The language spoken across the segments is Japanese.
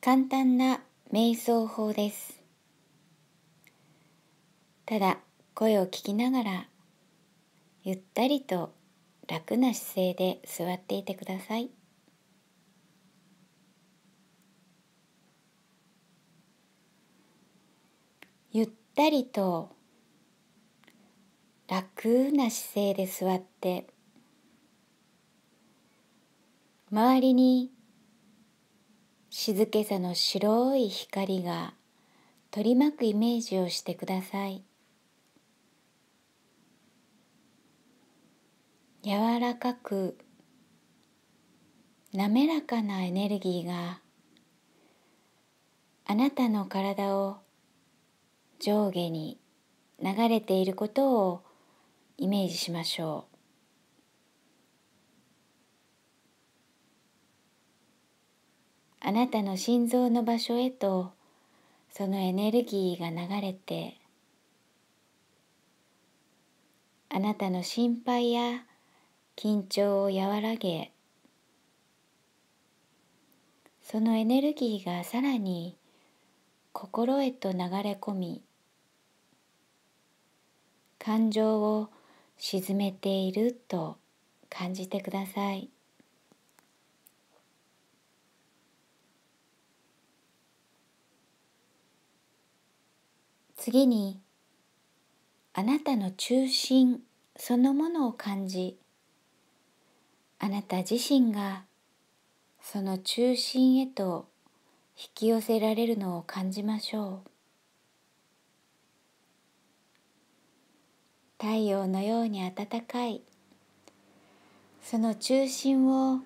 簡単な瞑想法ですただ声を聞きながらゆったりと楽な姿勢で座っていてくださいゆったりと楽な姿勢で座って周りに静けさの白い光が取り巻くイメージをしてください柔らかく滑らかなエネルギーがあなたの体を上下に流れていることをイメージしましょうあなたの心臓の場所へとそのエネルギーが流れてあなたの心配や緊張を和らげそのエネルギーがさらに心へと流れ込み感情を沈めていると感じてください。次にあなたの中心そのものを感じあなた自身がその中心へと引き寄せられるのを感じましょう太陽のように暖かいその中心を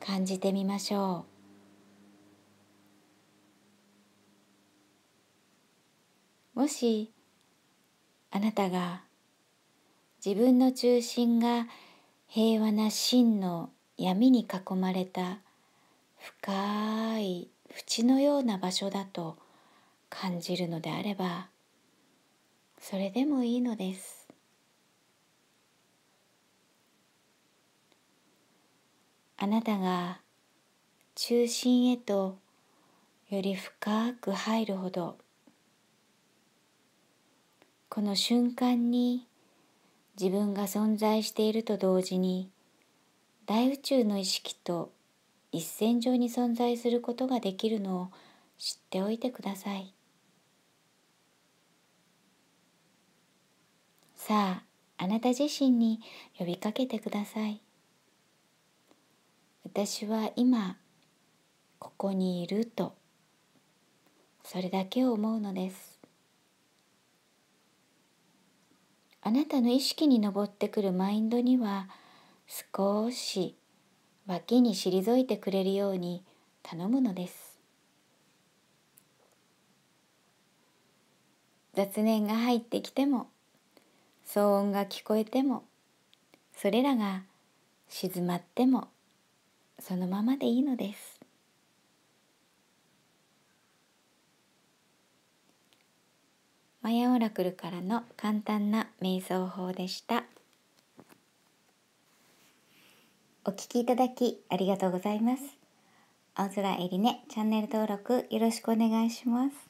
感じてみましょうもしあなたが自分の中心が平和な真の闇に囲まれた深い淵のような場所だと感じるのであればそれでもいいのですあなたが中心へとより深く入るほどこの瞬間に自分が存在していると同時に大宇宙の意識と一線上に存在することができるのを知っておいてくださいさああなた自身に呼びかけてください私は今ここにいるとそれだけを思うのですあなたの意識に上ってくるマインドには少し脇に退いてくれるように頼むのです雑念が入ってきても騒音が聞こえてもそれらが静まってもそのままでいいのですマヤオラクルからの簡単な瞑想法でしたお聞きいただきありがとうございます青空えりねチャンネル登録よろしくお願いします